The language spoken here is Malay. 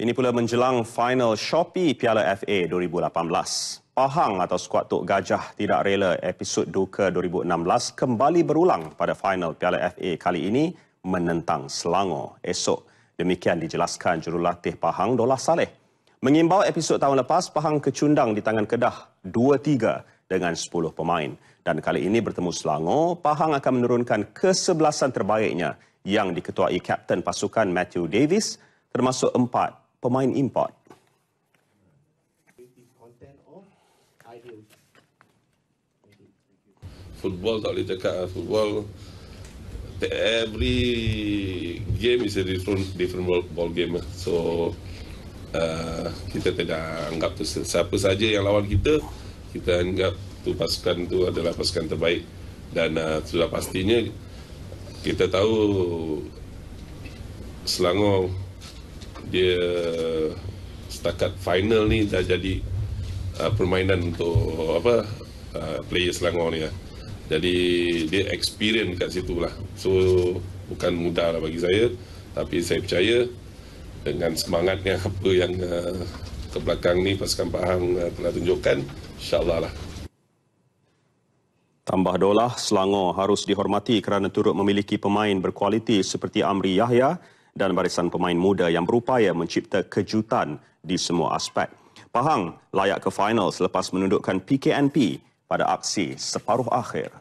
Ini pula menjelang final Shopee Piala FA 2018. Pahang atau skuad Tok Gajah tidak rela episod duka 2016 kembali berulang pada final Piala FA kali ini menentang Selangor esok. Demikian dijelaskan jurulatih Pahang Dola Saleh. Mengimbau episod tahun lepas, Pahang kecundang di tangan Kedah 2-3 dengan 10 pemain. Dan kali ini bertemu Selangor, Pahang akan menurunkan kesebelasan terbaiknya yang diketuai Kapten Pasukan Matthew Davis termasuk empat pemain import. Football tak boleh cakap lah. Football, every game is a different, different ball, ball game lah. So, uh, kita tidak anggap tu siapa saja yang lawan kita, kita anggap tu pasukan tu adalah pasukan terbaik. Dan uh, sudah pastinya, kita tahu Selangor dia setakat final ni dah jadi uh, permainan untuk apa uh, player Selangor ni lah. Jadi dia experience kat situ lah. So bukan mudah lah bagi saya tapi saya percaya dengan semangatnya apa yang uh, ke belakang ni pasukan Pahang uh, telah tunjukkan insyaAllah lah. Tambah dolah, Selangor harus dihormati kerana turut memiliki pemain berkualiti seperti Amri Yahya dan barisan pemain muda yang berupaya mencipta kejutan di semua aspek. Pahang layak ke final selepas menundukkan PKNP pada aksi separuh akhir.